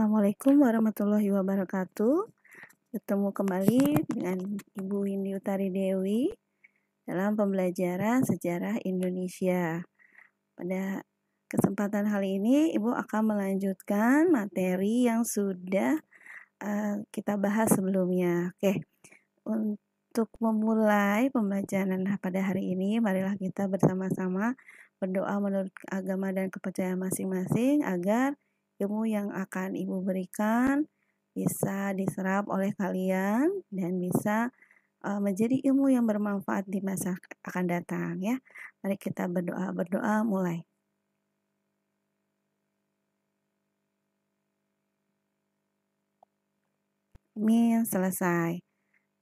Assalamualaikum warahmatullahi wabarakatuh. Bertemu kembali dengan Ibu Windy Utari Dewi dalam pembelajaran sejarah Indonesia. Pada kesempatan kali ini, Ibu akan melanjutkan materi yang sudah uh, kita bahas sebelumnya. Oke, untuk memulai pembelajaran pada hari ini, marilah kita bersama-sama berdoa menurut agama dan kepercayaan masing-masing agar ilmu yang akan Ibu berikan bisa diserap oleh kalian dan bisa eh, menjadi ilmu yang bermanfaat di masa akan datang ya. Mari kita berdoa, berdoa mulai. Amin, selesai.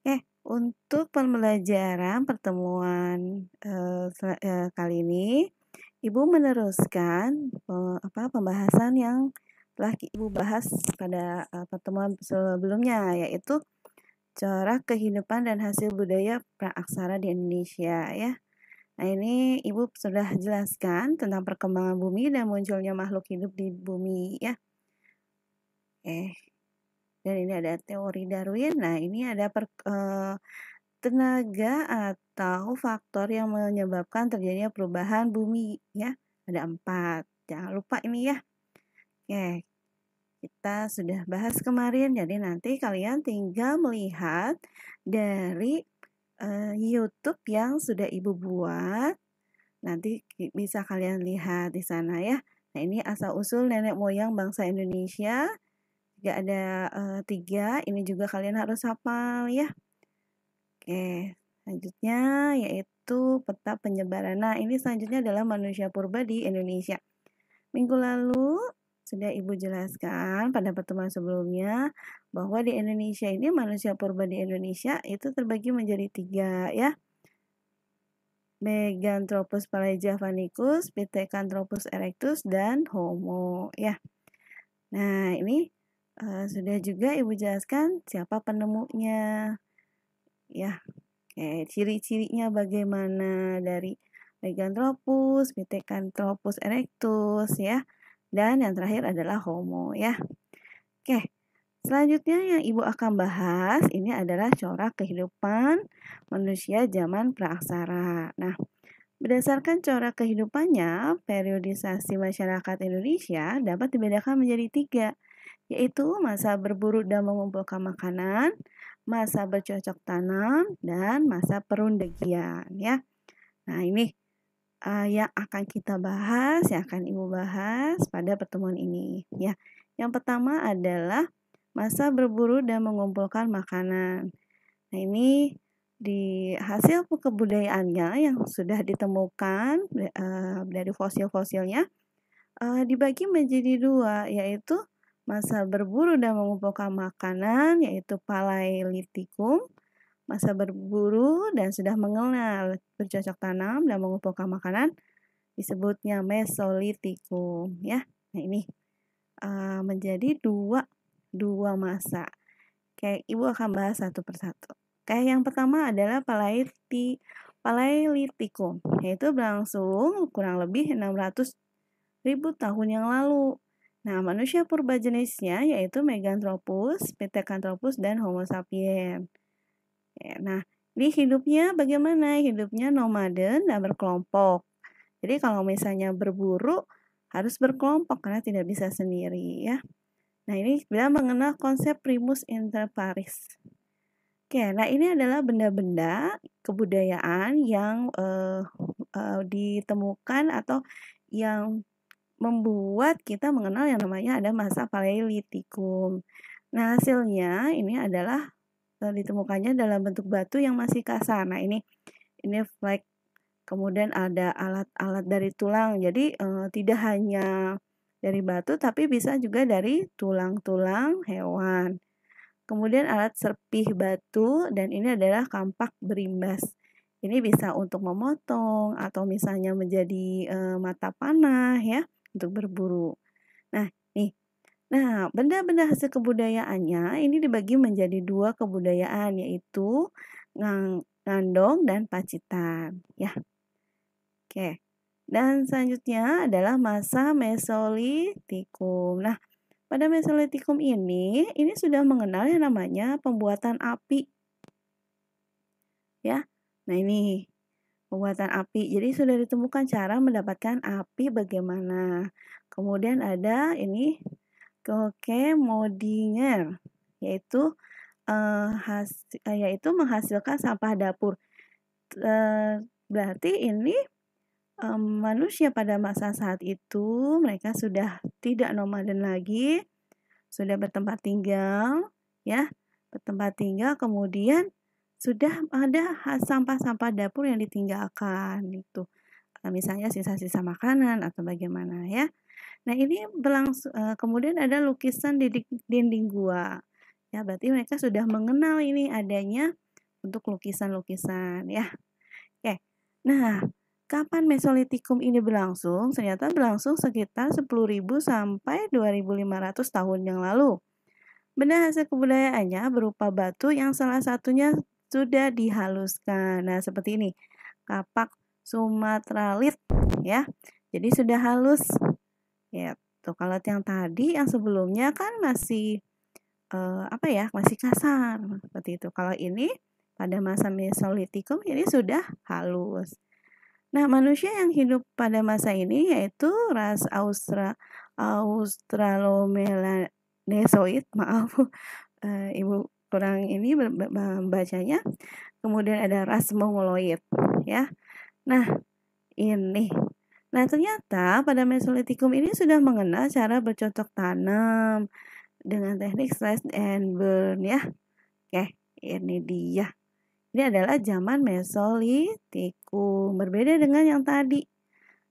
Eh, untuk pembelajaran pertemuan uh, uh, kali ini Ibu meneruskan uh, apa pembahasan yang telah Ibu bahas pada uh, pertemuan sebelumnya yaitu corak kehidupan dan hasil budaya praaksara di Indonesia ya. Nah, ini Ibu sudah jelaskan tentang perkembangan bumi dan munculnya makhluk hidup di bumi ya. Eh. Dan ini ada teori Darwin. Nah, ini ada per, uh, tenaga atau faktor yang menyebabkan terjadinya perubahan bumi ya. Ada empat. Jangan lupa ini ya. Oke, kita sudah bahas kemarin. Jadi nanti kalian tinggal melihat dari uh, YouTube yang sudah Ibu buat. Nanti bisa kalian lihat di sana ya. Nah, ini asal usul nenek moyang bangsa Indonesia. Juga ada uh, tiga, ini juga kalian harus hafal ya. Oke, selanjutnya yaitu peta penyebaran. Nah, ini selanjutnya adalah manusia purba di Indonesia. Minggu lalu sudah Ibu jelaskan pada pertemuan sebelumnya bahwa di Indonesia ini manusia purba di Indonesia itu terbagi menjadi tiga ya. Meganthropus palaeojaponicus, Pithecanthropus erectus, dan Homo. Ya, nah ini uh, sudah juga ibu jelaskan siapa penemunya. Ya, eh, ciri-cirinya bagaimana dari Meganthropus, Pithecanthropus erectus, ya. Dan yang terakhir adalah homo ya. Oke. Selanjutnya yang Ibu akan bahas ini adalah corak kehidupan manusia zaman praaksara. Nah, berdasarkan corak kehidupannya, periodisasi masyarakat Indonesia dapat dibedakan menjadi tiga, yaitu masa berburu dan mengumpulkan makanan, masa bercocok tanam, dan masa perundegian. Ya, nah ini uh, yang akan kita bahas, yang akan Ibu bahas pada pertemuan ini. Ya, yang pertama adalah masa berburu dan mengumpulkan makanan. Nah, ini di hasil kebudayaannya yang sudah ditemukan uh, dari fosil-fosilnya uh, dibagi menjadi dua, yaitu masa berburu dan mengumpulkan makanan, yaitu Paleolitikum masa berburu dan sudah mengenal bercocok tanam dan mengumpulkan makanan disebutnya mesolitikum ya nah ini uh, menjadi dua dua masa kayak ibu akan bahas satu persatu kayak yang pertama adalah palaiti palailitikum yaitu berlangsung kurang lebih 600 ribu tahun yang lalu Nah, manusia purba jenisnya yaitu Meganthropus, Pithecanthropus, dan Homo sapiens. Nah, ini hidupnya bagaimana? Hidupnya nomaden dan berkelompok. Jadi kalau misalnya berburu harus berkelompok karena tidak bisa sendiri ya. Nah, ini kita mengenal konsep primus inter pares. Oke, nah ini adalah benda-benda kebudayaan yang uh, uh, ditemukan atau yang membuat kita mengenal yang namanya ada masa Paleolitikum. Nah, hasilnya ini adalah Eh, ditemukannya dalam bentuk batu yang masih kasar. Nah, ini ini flek. Kemudian ada alat-alat dari tulang. Jadi eh, tidak hanya dari batu tapi bisa juga dari tulang-tulang hewan. Kemudian alat serpih batu dan ini adalah kampak berimbas. Ini bisa untuk memotong atau misalnya menjadi e, mata panah ya untuk berburu. Nah, Nah, benda-benda hasil kebudayaannya ini dibagi menjadi dua kebudayaan yaitu ngandong dan pacitan. Ya. Oke. Dan selanjutnya adalah masa mesolitikum. Nah, pada mesolitikum ini ini sudah mengenal yang namanya pembuatan api. Ya. Nah, ini pembuatan api. Jadi sudah ditemukan cara mendapatkan api bagaimana. Kemudian ada ini Oke, Modinger yaitu uh, has, uh, yaitu menghasilkan sampah dapur. Uh, berarti ini um, manusia pada masa saat itu mereka sudah tidak nomaden lagi, sudah bertempat tinggal, ya bertempat tinggal. Kemudian sudah ada sampah-sampah dapur yang ditinggalkan itu. Misalnya sisa-sisa makanan atau bagaimana ya. Nah, ini berlangsung uh, kemudian ada lukisan di dinding gua. Ya, berarti mereka sudah mengenal ini adanya untuk lukisan-lukisan ya. Oke. Nah, kapan Mesolitikum ini berlangsung? Ternyata berlangsung sekitar 10.000 sampai 2.500 tahun yang lalu. Benda hasil kebudayaannya berupa batu yang salah satunya sudah dihaluskan. Nah, seperti ini. Kapak Sumatralit ya. Jadi sudah halus Gitu. Kalau yang tadi yang sebelumnya kan masih uh, apa ya? Masih kasar seperti itu. Kalau ini pada masa Mesolitikum ini sudah halus. Nah, manusia yang hidup pada masa ini yaitu ras Austra Australomelanesoid, maaf uh, Ibu kurang ini membacanya. Kemudian ada ras Mongoloid ya. Nah, ini Nah, ternyata pada Mesolitikum ini sudah mengenal cara bercocok tanam dengan teknik slash and burn ya. Oke, ini dia. Ini adalah zaman Mesolitikum, berbeda dengan yang tadi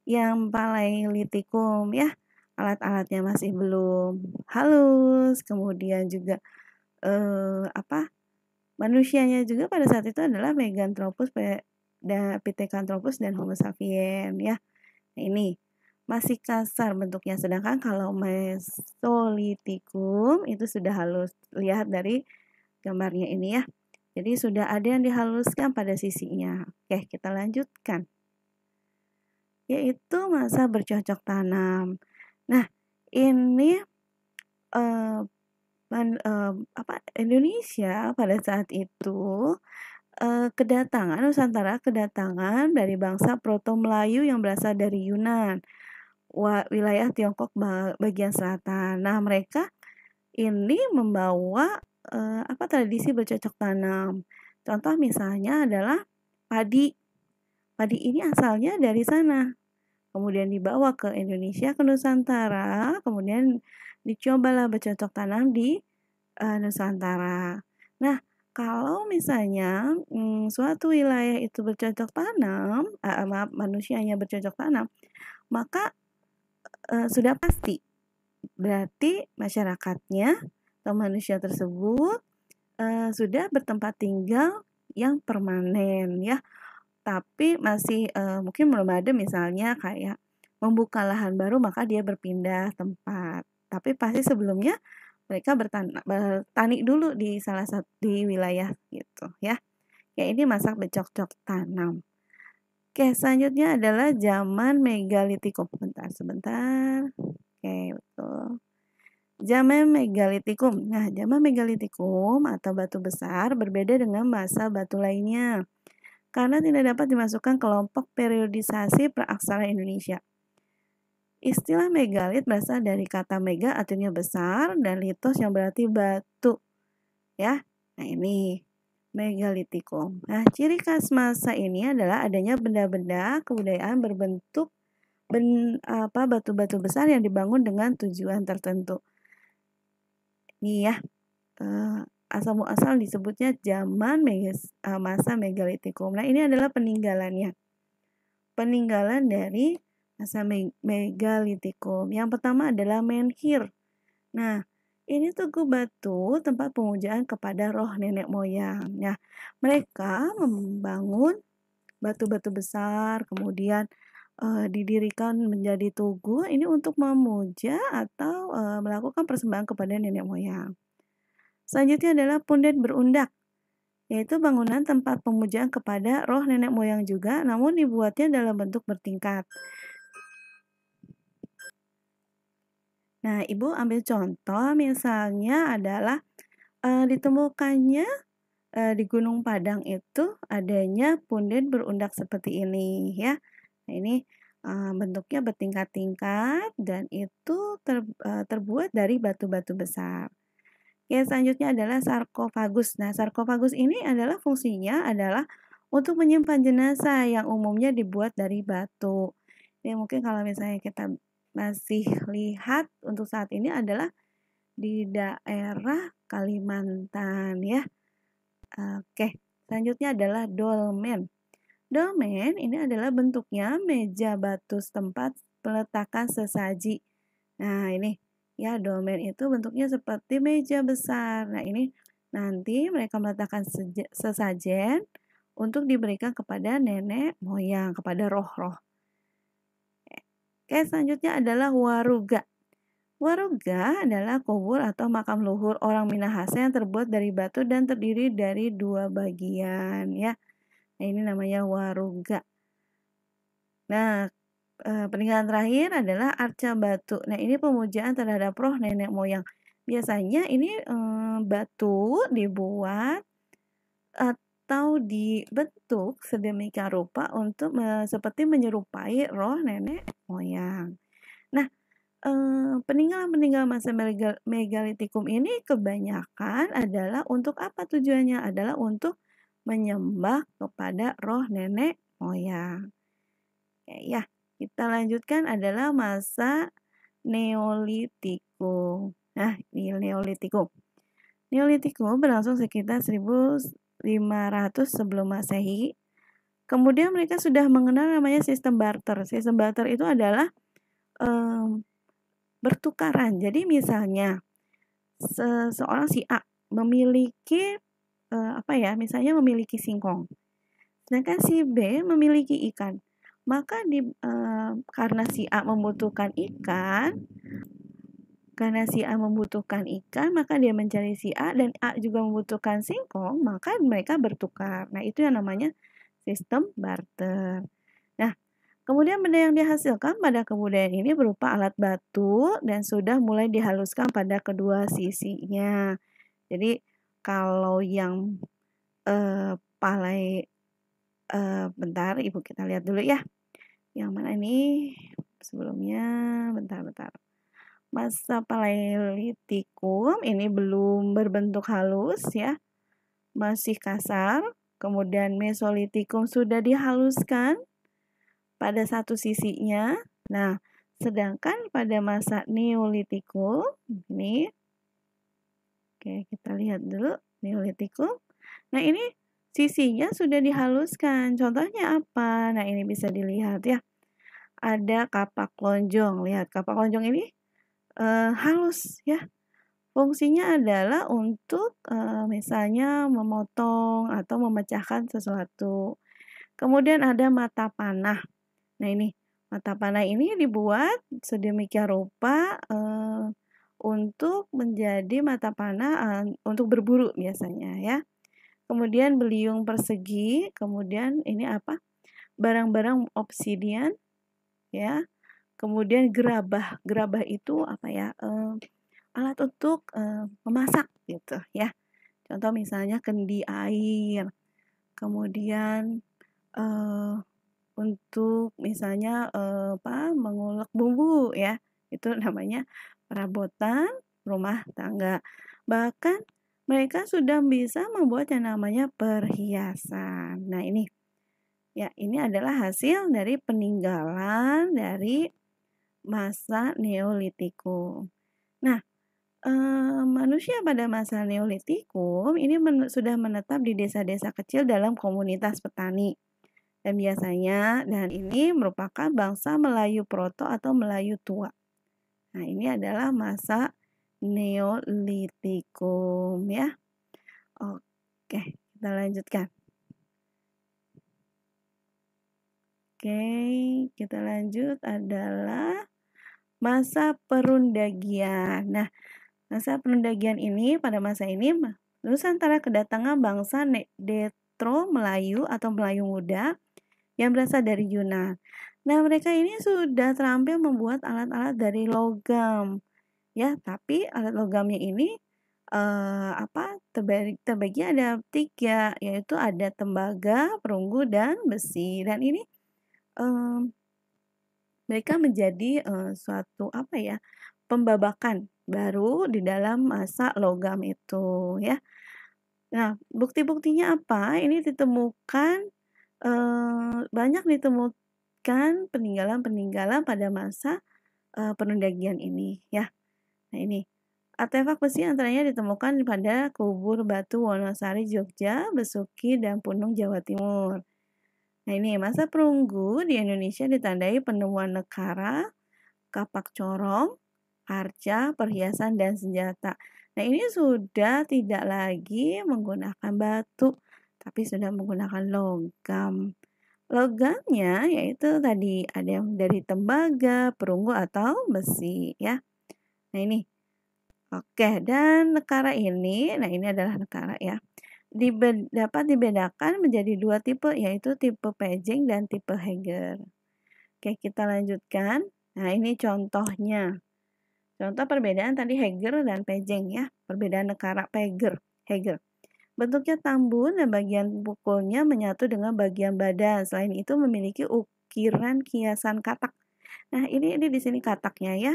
yang Paleolitikum ya. Alat-alatnya masih belum halus, kemudian juga eh, apa? Manusianya juga pada saat itu adalah Meganthropus, Pithecanthropus dan Homo sapiens ya ini masih kasar bentuknya sedangkan kalau mesolitikum itu sudah halus lihat dari gambarnya ini ya jadi sudah ada yang dihaluskan pada sisinya oke kita lanjutkan yaitu masa bercocok tanam nah ini uh, man, uh, apa Indonesia pada saat itu Eh, kedatangan Nusantara kedatangan dari bangsa Proto Melayu yang berasal dari Yunan, wilayah Tiongkok bagian selatan. Nah, mereka ini membawa uh, apa tradisi bercocok tanam. Contoh misalnya adalah padi. Padi ini asalnya dari sana. Kemudian dibawa ke Indonesia ke Nusantara, kemudian dicobalah bercocok tanam di uh, Nusantara. Nah, kalau misalnya hmm, suatu wilayah itu bercocok tanam, eh, eh, maaf manusianya bercocok tanam, maka eh, sudah pasti berarti masyarakatnya atau manusia tersebut eh, sudah bertempat tinggal yang permanen ya, tapi masih eh, mungkin belum ada misalnya kayak membuka lahan baru maka dia berpindah tempat, tapi pasti sebelumnya mereka bertan bertani dulu di salah satu di wilayah gitu ya. Ya ini masak becok-cok tanam. Oke, selanjutnya adalah zaman megalitikum. Bentar, sebentar. Oke, betul. Zaman megalitikum. Nah, zaman megalitikum atau batu besar berbeda dengan masa batu lainnya. Karena tidak dapat dimasukkan kelompok periodisasi praaksara Indonesia. Istilah megalit berasal dari kata mega artinya besar dan litos yang berarti batu. Ya. Nah, ini megalitikum. Nah, ciri khas masa ini adalah adanya benda-benda kebudayaan berbentuk ben, apa batu-batu besar yang dibangun dengan tujuan tertentu. Ini ya. Uh, eh, asal muasal disebutnya zaman megas, eh, masa megalitikum. Nah, ini adalah peninggalannya. Peninggalan dari masa megalitikum. Yang pertama adalah menhir. Nah, ini tugu batu tempat pemujaan kepada roh nenek moyang. Nah, mereka membangun batu-batu besar, kemudian uh, didirikan menjadi tugu ini untuk memuja atau uh, melakukan persembahan kepada nenek moyang. Selanjutnya adalah pundet berundak, yaitu bangunan tempat pemujaan kepada roh nenek moyang juga, namun dibuatnya dalam bentuk bertingkat. Nah, Ibu ambil contoh misalnya adalah e, ditemukannya e, di Gunung Padang itu adanya punden berundak seperti ini ya. Nah, ini e, bentuknya bertingkat-tingkat dan itu ter, e, terbuat dari batu-batu besar. Oke, selanjutnya adalah sarkofagus. Nah, sarkofagus ini adalah fungsinya adalah untuk menyimpan jenazah yang umumnya dibuat dari batu. Ya, mungkin kalau misalnya kita masih lihat untuk saat ini adalah di daerah Kalimantan ya. Oke, selanjutnya adalah dolmen. Dolmen ini adalah bentuknya meja batu tempat peletakan sesaji. Nah, ini ya dolmen itu bentuknya seperti meja besar. Nah, ini nanti mereka meletakkan sesajen untuk diberikan kepada nenek moyang, kepada roh-roh. Oke, selanjutnya adalah waruga. Waruga adalah kubur atau makam luhur orang Minahasa yang terbuat dari batu dan terdiri dari dua bagian ya. Nah, ini namanya waruga. Nah, eh, peninggalan terakhir adalah arca batu. Nah, ini pemujaan terhadap roh nenek moyang. Biasanya ini eh, batu dibuat eh, atau dibentuk sedemikian rupa untuk me, seperti menyerupai roh nenek moyang. Nah, eh, peninggalan-peninggalan masa megalitikum ini kebanyakan adalah untuk apa tujuannya? Adalah untuk menyembah kepada roh nenek moyang. Oke, ya, kita lanjutkan adalah masa Neolitikum. Nah, ini Neolitikum. Neolitikum berlangsung sekitar 1000 500 sebelum Masehi. Kemudian mereka sudah mengenal namanya sistem barter. Sistem barter itu adalah um, bertukaran. Jadi misalnya se seorang si A memiliki uh, apa ya? Misalnya memiliki singkong. Sedangkan si B memiliki ikan. Maka di uh, karena si A membutuhkan ikan, karena si A membutuhkan ikan, maka dia mencari si A dan A juga membutuhkan singkong, maka mereka bertukar. Nah, itu yang namanya sistem barter. Nah, kemudian benda yang dihasilkan pada kebudayaan ini berupa alat batu dan sudah mulai dihaluskan pada kedua sisinya. Jadi, kalau yang eh, palai eh, bentar, Ibu kita lihat dulu ya. Yang mana ini? Sebelumnya, bentar-bentar. Masa paleolitikum ini belum berbentuk halus ya, masih kasar. Kemudian mesolitikum sudah dihaluskan pada satu sisinya. Nah, sedangkan pada masa neolitikum ini Oke, kita lihat dulu neolitikum. Nah, ini sisinya sudah dihaluskan. Contohnya apa? Nah, ini bisa dilihat ya. Ada kapak lonjong. Lihat, kapak lonjong ini uh, halus ya. Fungsinya adalah untuk uh, misalnya memotong atau memecahkan sesuatu. Kemudian ada mata panah. Nah ini mata panah ini dibuat sedemikian rupa uh, untuk menjadi mata panah uh, untuk berburu biasanya ya. Kemudian beliung persegi, kemudian ini apa? barang-barang obsidian ya kemudian gerabah gerabah itu apa ya uh, alat untuk uh, memasak gitu ya contoh misalnya kendi air kemudian uh, untuk misalnya uh, apa mengulek bumbu ya itu namanya perabotan rumah tangga bahkan mereka sudah bisa membuat yang namanya perhiasan nah ini ya ini adalah hasil dari peninggalan dari masa Neolitikum. Nah, eh, manusia pada masa Neolitikum ini men sudah menetap di desa-desa kecil dalam komunitas petani. Dan biasanya dan ini merupakan bangsa Melayu Proto atau Melayu tua. Nah, ini adalah masa Neolitikum ya. Oke, kita lanjutkan. Oke, kita lanjut adalah masa perundagian. Nah, masa perundagian ini pada masa ini Nusantara kedatangan bangsa Detro Melayu atau Melayu muda yang berasal dari Yunan. Nah, mereka ini sudah terampil membuat alat-alat dari logam. Ya, tapi alat logamnya ini eh, apa terbagi, terbagi ada tiga yaitu ada tembaga, perunggu dan besi. Dan ini eh, mereka menjadi uh, suatu apa ya pembabakan baru di dalam masa logam itu ya. Nah, bukti-buktinya apa? Ini ditemukan uh, banyak ditemukan peninggalan-peninggalan pada masa uh, penundagian ini ya. Nah, ini artefak besi antaranya ditemukan pada kubur batu Wonosari Jogja, Besuki dan Punung Jawa Timur. Nah ini ya, masa perunggu di Indonesia ditandai penemuan negara kapak corong, arca, perhiasan, dan senjata. Nah ini sudah tidak lagi menggunakan batu, tapi sudah menggunakan logam. Logamnya yaitu tadi ada yang dari tembaga, perunggu, atau besi ya. Nah ini. Oke, dan negara ini, nah ini adalah negara ya dibe dapat dibedakan menjadi dua tipe yaitu tipe Paging dan tipe Heger. Oke, kita lanjutkan. Nah, ini contohnya. Contoh perbedaan tadi Heger dan Paging ya, perbedaan negara Pager, Heger. Bentuknya tambun dan bagian pukulnya menyatu dengan bagian badan. Selain itu memiliki ukiran kiasan katak. Nah, ini ini di sini kataknya ya.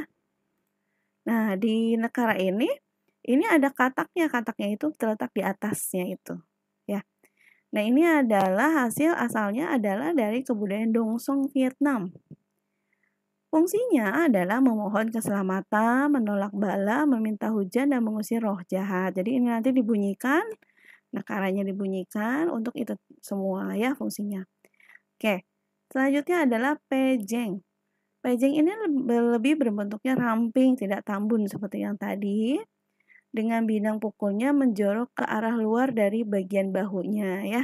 Nah, di negara ini ini ada kataknya kataknya itu terletak di atasnya itu ya nah ini adalah hasil asalnya adalah dari kebudayaan Dongsong Vietnam fungsinya adalah memohon keselamatan menolak bala meminta hujan dan mengusir roh jahat jadi ini nanti dibunyikan nah karanya dibunyikan untuk itu semua ya fungsinya oke selanjutnya adalah pejeng Pejeng ini lebih berbentuknya ramping, tidak tambun seperti yang tadi dengan bidang pukulnya menjorok ke arah luar dari bagian bahunya ya.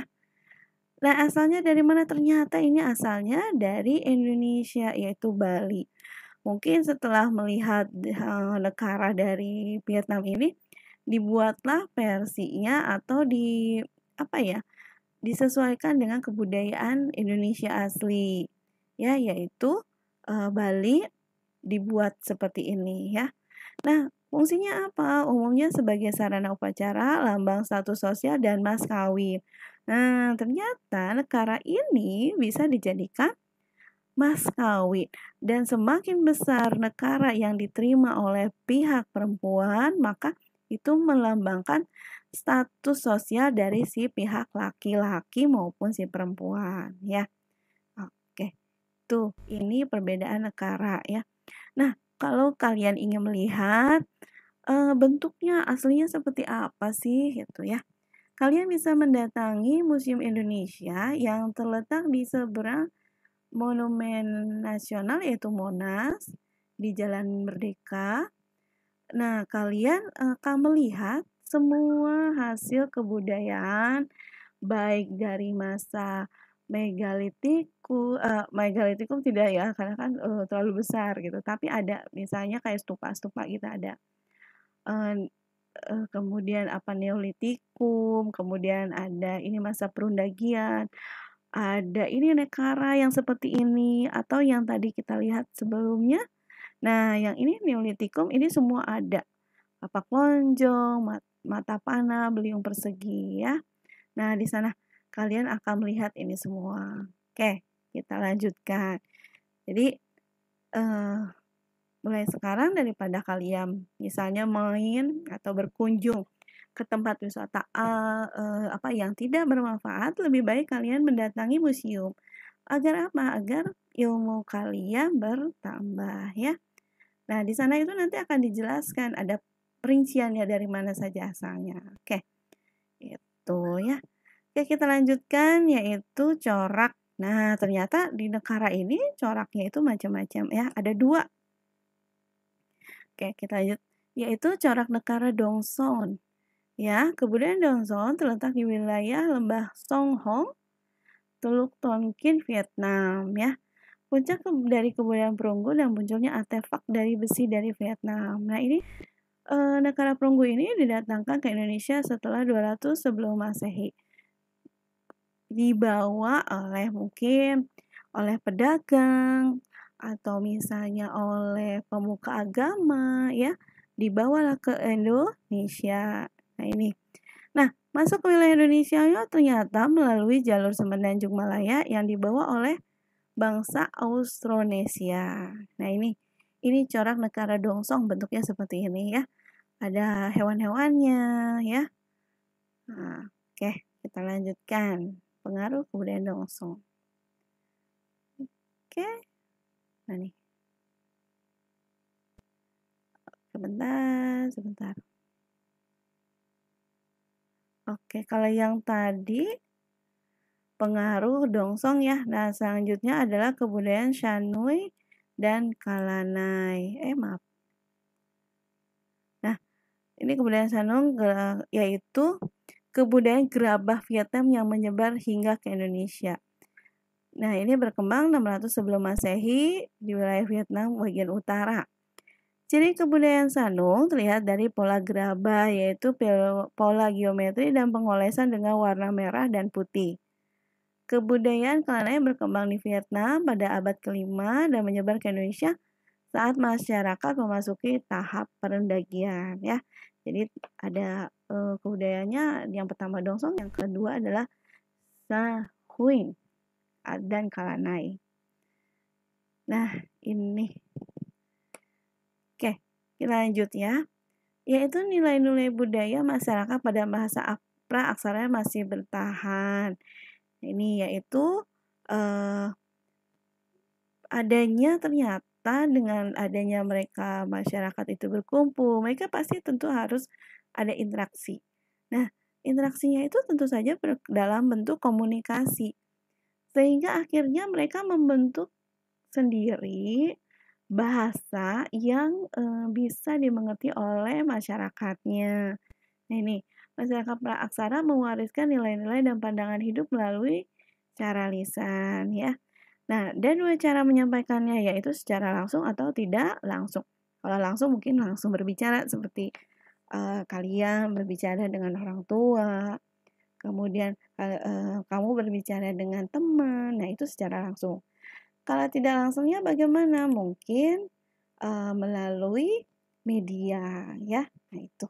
Nah, asalnya dari mana? Ternyata ini asalnya dari Indonesia yaitu Bali. Mungkin setelah melihat negara eh, dari Vietnam ini dibuatlah versinya atau di apa ya? disesuaikan dengan kebudayaan Indonesia asli ya yaitu e, Bali dibuat seperti ini ya. Nah, Fungsinya apa? Umumnya sebagai sarana upacara, lambang status sosial, dan mas kawin. Nah, ternyata negara ini bisa dijadikan mas kawin. Dan semakin besar negara yang diterima oleh pihak perempuan, maka itu melambangkan status sosial dari si pihak laki-laki maupun si perempuan ya. Oke. Tuh, ini perbedaan negara ya. Nah, kalau kalian ingin melihat uh, bentuknya aslinya seperti apa sih gitu ya. Kalian bisa mendatangi Museum Indonesia yang terletak di seberang Monumen Nasional yaitu Monas di Jalan Merdeka. Nah, kalian akan melihat semua hasil kebudayaan baik dari masa megalitiku uh, eh, megalitikum tidak ya, karena kan, uh, terlalu besar gitu, tapi ada misalnya kayak stupa-stupa gitu ada. uh, uh, kemudian apa, neolitikum, kemudian ada ini masa perundagian, ada ini Nekara yang seperti ini, atau yang tadi kita lihat sebelumnya. Nah, yang ini neolitikum ini semua ada, apa Lonjong, mat Mata Panah, Beliung Persegi ya. Nah, di sana kalian akan melihat ini semua. Oke, kita lanjutkan. Jadi uh, mulai sekarang daripada kalian misalnya main atau berkunjung ke tempat wisata uh, uh, apa yang tidak bermanfaat, lebih baik kalian mendatangi museum. Agar apa? Agar ilmu kalian bertambah ya. Nah, di sana itu nanti akan dijelaskan ada perinciannya dari mana saja asalnya. Oke. Itu ya. Oke, kita lanjutkan yaitu corak. Nah, ternyata di negara ini coraknya itu macam-macam ya, ada dua. Oke, kita lanjut yaitu corak negara Dongson. Ya, kebudayaan Dongson terletak di wilayah lembah Song Hong, Teluk Tonkin, Vietnam ya. Puncak dari kebudayaan perunggu dan munculnya artefak dari besi dari Vietnam. Nah, ini e, negara perunggu ini didatangkan ke Indonesia setelah 200 sebelum Masehi dibawa oleh mungkin oleh pedagang atau misalnya oleh pemuka agama ya dibawalah ke Indonesia nah ini nah masuk ke wilayah Indonesia ya ternyata melalui jalur Semenanjung Malaya yang dibawa oleh bangsa Austronesia nah ini ini corak negara Dongsong bentuknya seperti ini ya ada hewan-hewannya ya nah, oke kita lanjutkan pengaruh kemudian dongsong oke nah nih sebentar sebentar oke kalau yang tadi pengaruh dongsong ya nah selanjutnya adalah kebudayaan shanui dan kalanai eh maaf nah ini kebudayaan sanung eh, yaitu kebudayaan gerabah Vietnam yang menyebar hingga ke Indonesia. Nah, ini berkembang 600 sebelum Masehi di wilayah Vietnam bagian utara. Ciri kebudayaan Sanung terlihat dari pola gerabah yaitu pola geometri dan pengolesan dengan warna merah dan putih. Kebudayaan Kelanai berkembang di Vietnam pada abad kelima dan menyebar ke Indonesia saat masyarakat memasuki tahap perendagian ya. Jadi ada uh, kebudayanya yang pertama Dongsong, yang kedua adalah sahuin dan Kalanai. Nah, ini. Oke, kita lanjut ya. Yaitu nilai-nilai budaya masyarakat pada bahasa Apra aksaranya masih bertahan. Ini yaitu uh, adanya ternyata dengan adanya mereka masyarakat itu berkumpul, mereka pasti tentu harus ada interaksi. Nah, interaksinya itu tentu saja dalam bentuk komunikasi. Sehingga akhirnya mereka membentuk sendiri bahasa yang e, bisa dimengerti oleh masyarakatnya. Nah, ini masyarakat praaksara mewariskan nilai-nilai dan pandangan hidup melalui cara lisan ya. Nah, dan cara menyampaikannya yaitu secara langsung atau tidak langsung. Kalau langsung mungkin langsung berbicara seperti uh, kalian berbicara dengan orang tua, kemudian uh, kamu berbicara dengan teman. Nah, itu secara langsung. Kalau tidak langsungnya bagaimana? Mungkin uh, melalui media ya. Nah, itu.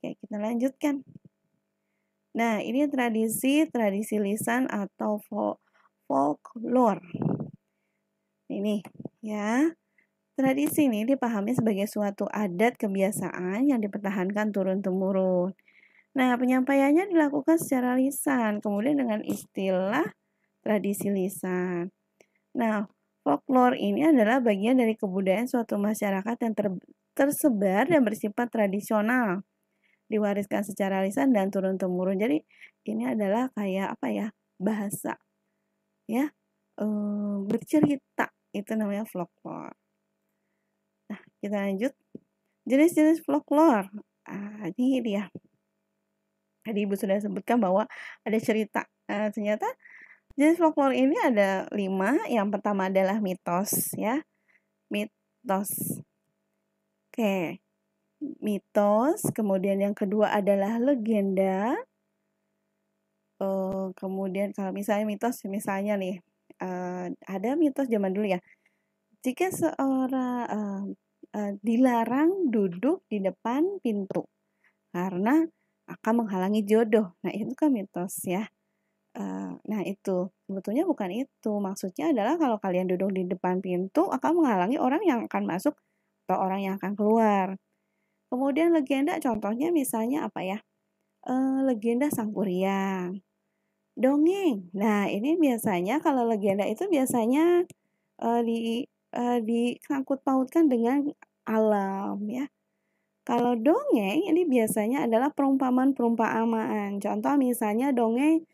Oke, kita lanjutkan. Nah, ini tradisi tradisi lisan atau vo folklore. Ini ya. Tradisi ini dipahami sebagai suatu adat kebiasaan yang dipertahankan turun-temurun. Nah, penyampaiannya dilakukan secara lisan, kemudian dengan istilah tradisi lisan. Nah, folklore ini adalah bagian dari kebudayaan suatu masyarakat yang ter tersebar dan bersifat tradisional. Diwariskan secara lisan dan turun-temurun. Jadi, ini adalah kayak apa ya? bahasa ya e, bercerita itu namanya folklore. Nah kita lanjut jenis-jenis folklore. Ah, ini dia. Tadi ibu sudah sebutkan bahwa ada cerita. E, ternyata jenis folklore ini ada lima. Yang pertama adalah mitos ya, mitos. Oke, okay. mitos. Kemudian yang kedua adalah legenda Uh, kemudian kalau misalnya mitos, misalnya nih uh, ada mitos zaman dulu ya, jika seorang uh, uh, dilarang duduk di depan pintu karena akan menghalangi jodoh. Nah itu kan mitos ya. Uh, nah itu sebetulnya bukan itu maksudnya adalah kalau kalian duduk di depan pintu akan menghalangi orang yang akan masuk atau orang yang akan keluar kemudian legenda contohnya misalnya apa ya uh, legenda sang kuryang dongeng. Nah, ini biasanya kalau legenda itu biasanya uh, di uh, eh, pautkan dengan alam ya. Kalau dongeng ini biasanya adalah perumpamaan-perumpamaan. Contoh misalnya dongeng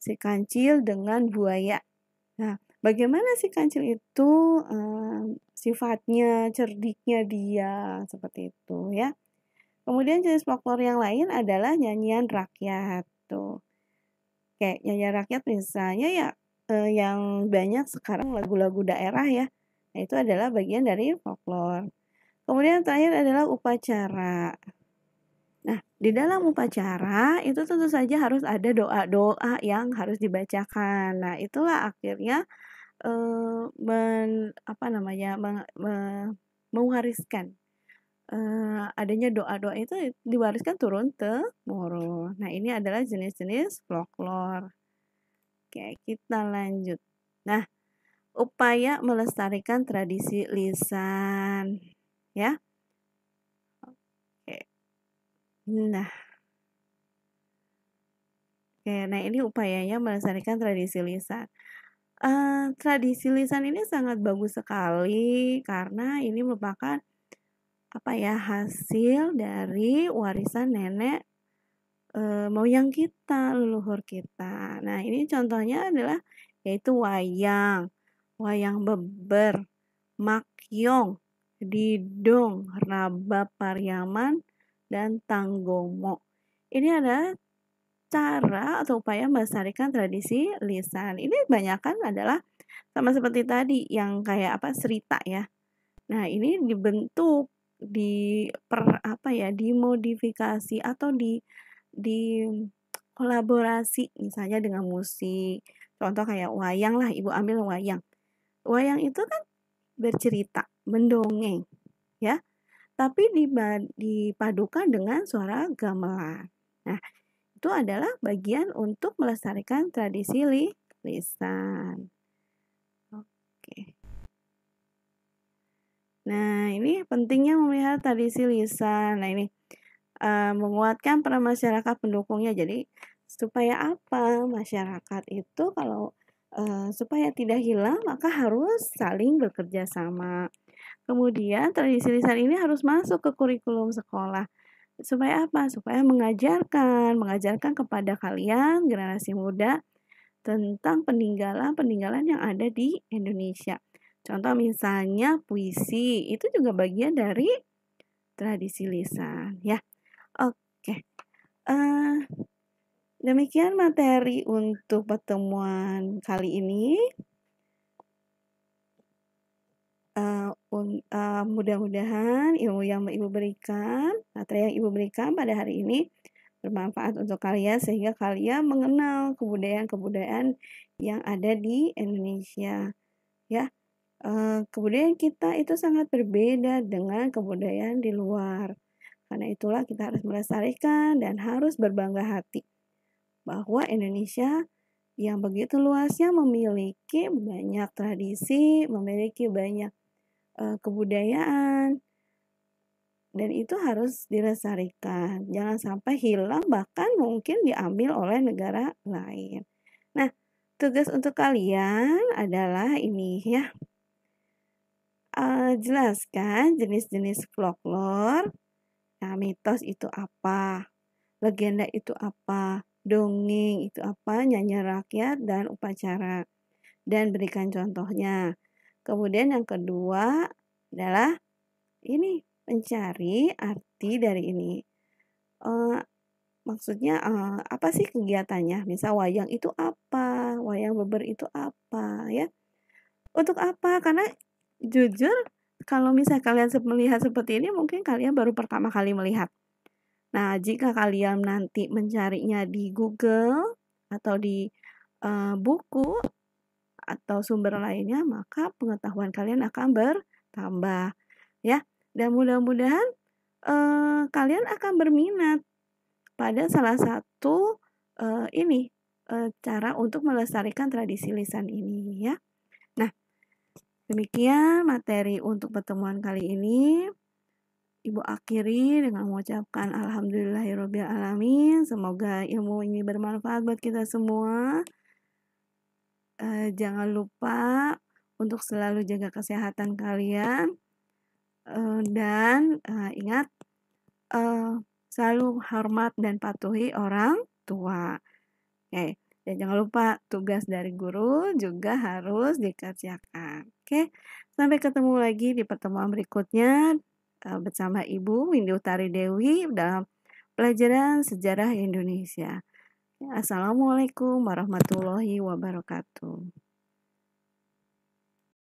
si kancil dengan buaya. Nah, bagaimana si kancil itu um, sifatnya, cerdiknya dia seperti itu ya. Kemudian jenis folklore yang lain adalah nyanyian rakyat tuh kayak nyanyi rakyat misalnya ya eh, yang banyak sekarang lagu-lagu daerah ya nah itu adalah bagian dari folklore kemudian yang terakhir adalah upacara nah di dalam upacara itu tentu saja harus ada doa-doa yang harus dibacakan nah itulah akhirnya eh, men, apa namanya men, me, mewariskan uh, adanya doa-doa itu diwariskan turun ke moro. Nah, ini adalah jenis-jenis folklore. Oke, kita lanjut. Nah, upaya melestarikan tradisi lisan, ya. Oke. Nah, Oke, nah ini upayanya melestarikan tradisi lisan. Uh, tradisi lisan ini sangat bagus sekali karena ini merupakan apa ya hasil dari warisan nenek e, moyang kita, leluhur kita. Nah, ini contohnya adalah yaitu wayang, wayang beber, makyong, didong, raba pariaman dan tanggomo. Ini adalah cara atau upaya melestarikan tradisi lisan. Ini banyakkan adalah sama seperti tadi yang kayak apa cerita ya. Nah, ini dibentuk di per apa ya dimodifikasi atau di di kolaborasi misalnya dengan musik contoh kayak wayang lah ibu ambil wayang wayang itu kan bercerita mendongeng ya tapi dipadukan dengan suara gamelan nah itu adalah bagian untuk melestarikan tradisi lisan oke okay. Nah, ini pentingnya memelihara tradisi lisan. Nah, ini uh, menguatkan peran masyarakat pendukungnya. Jadi, supaya apa? Masyarakat itu kalau uh, supaya tidak hilang, maka harus saling bekerja sama. Kemudian, tradisi lisan ini harus masuk ke kurikulum sekolah. Supaya apa? Supaya mengajarkan, mengajarkan kepada kalian generasi muda tentang peninggalan-peninggalan yang ada di Indonesia Contoh misalnya puisi, itu juga bagian dari tradisi lisan, ya. Oke. Uh, demikian materi untuk pertemuan kali ini. Uh, uh, mudah-mudahan ilmu yang ibu berikan, materi yang ibu berikan pada hari ini bermanfaat untuk kalian sehingga kalian mengenal kebudayaan-kebudayaan yang ada di Indonesia. Ya. Eh, kebudayaan kita itu sangat berbeda dengan kebudayaan di luar. Karena itulah kita harus melestarikan dan harus berbangga hati bahwa Indonesia yang begitu luasnya memiliki banyak tradisi, memiliki banyak uh, kebudayaan, dan itu harus dilestarikan. Jangan sampai hilang, bahkan mungkin diambil oleh negara lain. Nah, tugas untuk kalian adalah ini ya uh, jelaskan jenis-jenis folklore. Nah, mitos itu apa? Legenda itu apa? Dongeng itu apa? nyanyi rakyat dan upacara. Dan berikan contohnya. Kemudian yang kedua adalah ini mencari arti dari ini. Uh, maksudnya uh, apa sih kegiatannya? Misal wayang itu apa? Wayang beber itu apa? Ya. Untuk apa? Karena jujur kalau misalnya kalian melihat seperti ini mungkin kalian baru pertama kali melihat. Nah, jika kalian nanti mencarinya di Google atau di uh, buku atau sumber lainnya, maka pengetahuan kalian akan bertambah ya. Dan mudah-mudahan uh, kalian akan berminat pada salah satu uh, ini uh, cara untuk melestarikan tradisi lisan ini ya. Demikian materi untuk pertemuan kali ini. Ibu akhiri dengan mengucapkan alamin. Semoga ilmu ini bermanfaat buat kita semua. E, jangan lupa untuk selalu jaga kesehatan kalian e, dan e, ingat e, selalu hormat dan patuhi orang tua. Oke, dan jangan lupa tugas dari guru juga harus dikerjakan. Oke, sampai ketemu lagi di pertemuan berikutnya eh, bersama Ibu Windu Utari Dewi dalam pelajaran sejarah Indonesia. Ya, assalamualaikum warahmatullahi wabarakatuh.